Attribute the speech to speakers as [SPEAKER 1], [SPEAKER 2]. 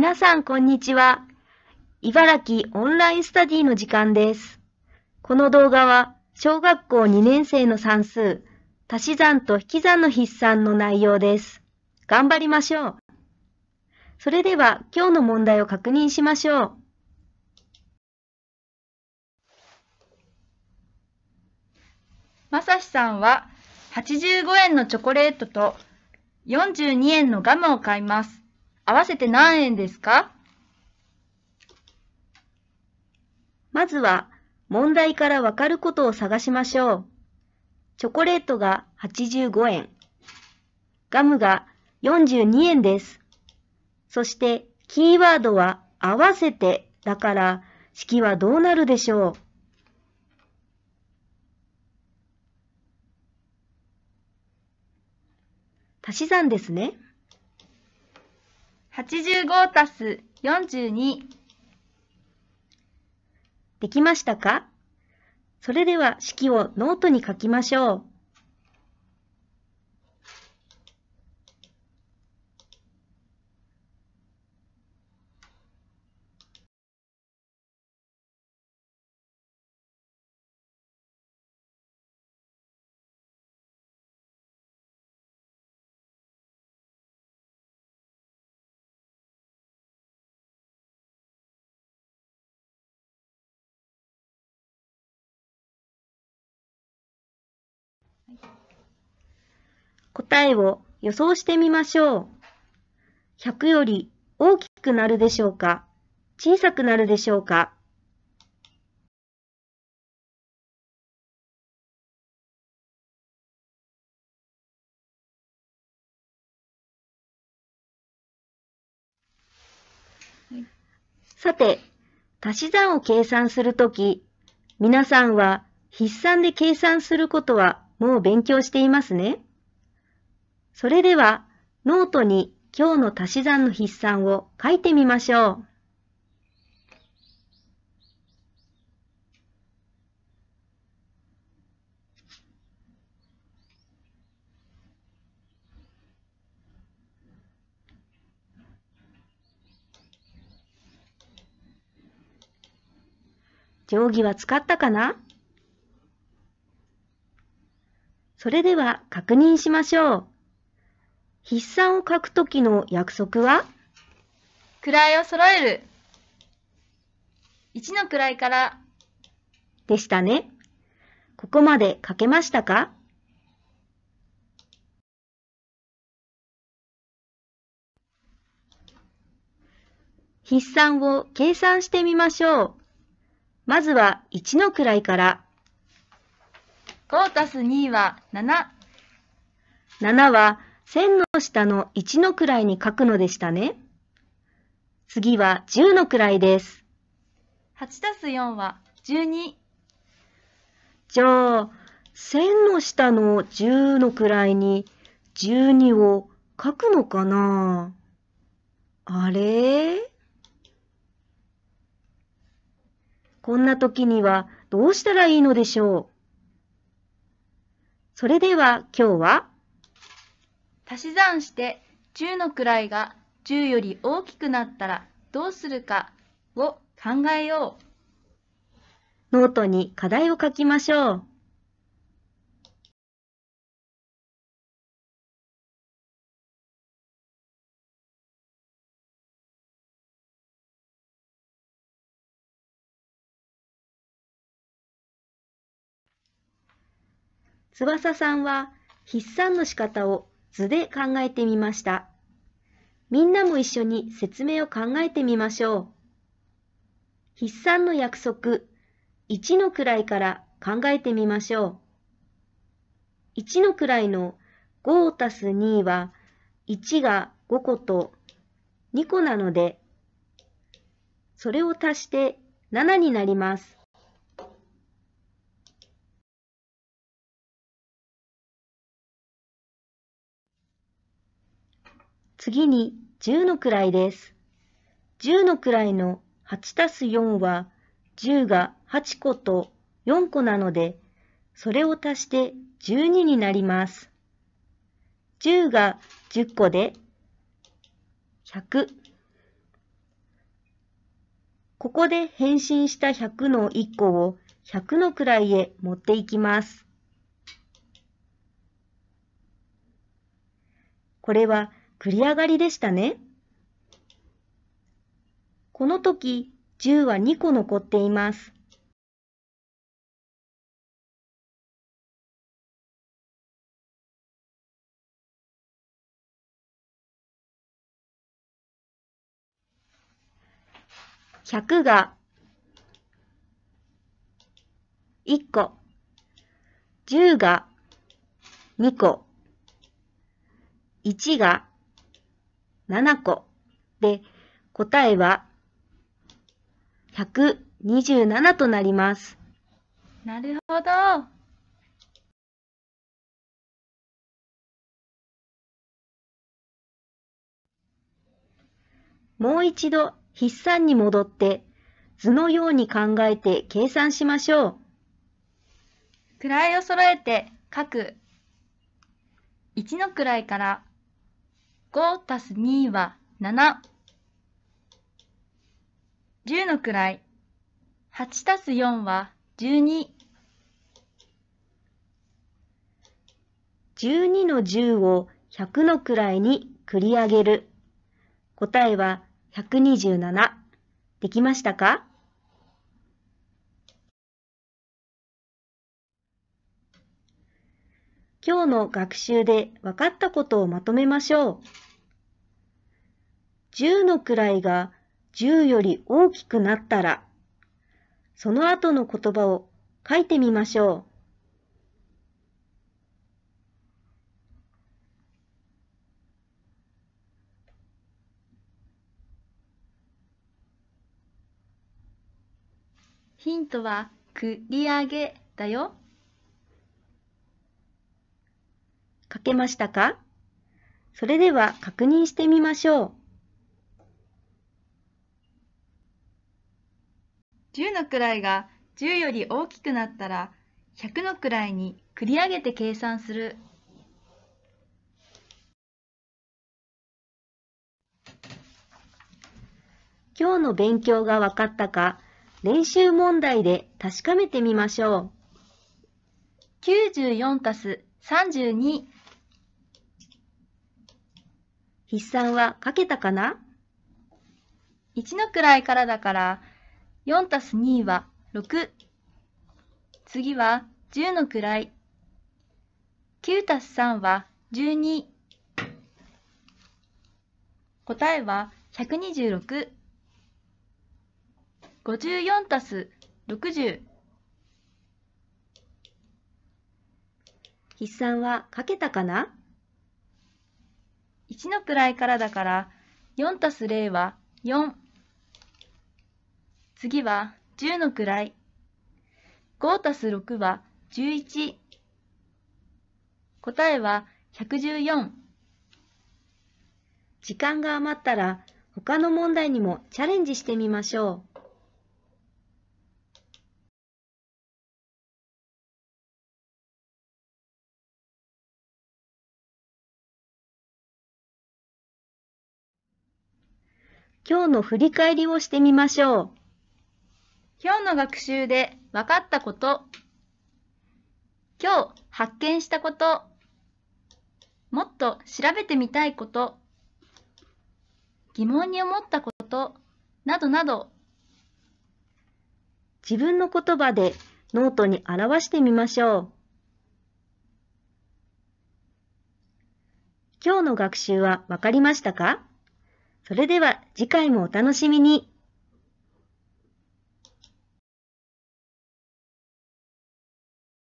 [SPEAKER 1] 皆さん、こんにちは。茨
[SPEAKER 2] 城オンラインスタディの時間です。この動画は、小学校2年生の算数、足し算と引き算の筆算の内容です。頑張りましょう。それでは、今日の問題を確認しましょう。
[SPEAKER 3] まさしさんは、85円のチョコレートと42円のガ
[SPEAKER 2] ムを買います。合わせて何円ですかまずは問題からわかることを探しましょう。チョコレートが85円、ガムが42円です。そしてキーワードは合わせてだから式はどうなるでしょう足し算ですね。85たす42できましたかそれでは式をノートに書きましょう。
[SPEAKER 1] 答えを予想してみましょう。100より大きくなるでしょうか小さくなるでしょうかさて、
[SPEAKER 2] 足し算を計算するとき、皆さんは筆算で計算することはもう勉強していますね。それでは、ノートに今日の足し算の筆算を書いてみましょう。定規は使ったかなそれでは確認しましょう。筆算を書くときの約束は位を揃える。
[SPEAKER 1] 1の位から。
[SPEAKER 2] でしたね。ここまで書けまし
[SPEAKER 1] たか筆算を計算してみまし
[SPEAKER 2] ょう。まずは1の位から。5たす2は7。7は線の下の1の位に書くのでしたね。次は10の位です。
[SPEAKER 3] 8たす4は12。
[SPEAKER 2] じゃあ、線の下の10の位に12を書くのかなあれこんな時にはどうしたらいいのでしょうそれでは今日は
[SPEAKER 3] 足し算して10の位が10より大きくなったらどうするかを考え
[SPEAKER 1] よう。ノートに課題を書きましょう。翼さんは筆算の仕方を図で考えてみました。
[SPEAKER 2] みんなも一緒に説明を考えてみましょう。筆算の約束、1の位から考えてみましょう。1の位の5を足す2は、1が5個と2個なので、それを足して
[SPEAKER 1] 7になります。次に10の位です。10の位の8たす4
[SPEAKER 2] は10が8個と4個なので、それを足して12になります。10が10個で100。ここで変身した100の1個を100の位へ持っていきます。これは繰り上が
[SPEAKER 1] りでしたね。この時、10は2個残っています。100が1個、10
[SPEAKER 2] が2個、1が7個で、答えは
[SPEAKER 1] 127となります。なるほど。もう一度筆算に戻って図の
[SPEAKER 2] ように考えて計算しましょう。位を揃えて
[SPEAKER 3] 書く1の位から5たす2は7。10の位。8たす4は12。
[SPEAKER 2] 12の10を100の位に繰り上げる。答えは127。できましたか今日の学習で分かったことをまとめましょう。10の位が10より大きくなったら、その後の言葉を書いてみましょう。
[SPEAKER 3] ヒントは繰り上げだよ。
[SPEAKER 1] 書け
[SPEAKER 2] ましたかそれでは確認してみましょう。
[SPEAKER 3] 10の位が10より大きくなったら100の位に繰り上げて計算する。
[SPEAKER 2] 今日の勉強がわかったか練習問題で確かめてみましょう。94たす32筆算
[SPEAKER 3] は書けたかな ?1 の位からだから、4たす2は6。次は10の位。9たす3は12。答えは126。54たす60。筆算は書けたかな1の位からだから、4たす0は4。次は10の位。5たす6は11。
[SPEAKER 2] 答えは114。時
[SPEAKER 1] 間が余ったら、他の問題にもチャレンジしてみましょう。今日の振り返りをしてみましょう。
[SPEAKER 2] 今日の学習で分かったこと、今日発
[SPEAKER 3] 見したこと、もっと調べてみたいこと、疑問に思ったこと、などなど。
[SPEAKER 2] 自分の言葉でノートに表してみましょう。今日の学習は分かりましたか
[SPEAKER 1] それでは次回もお楽しみに。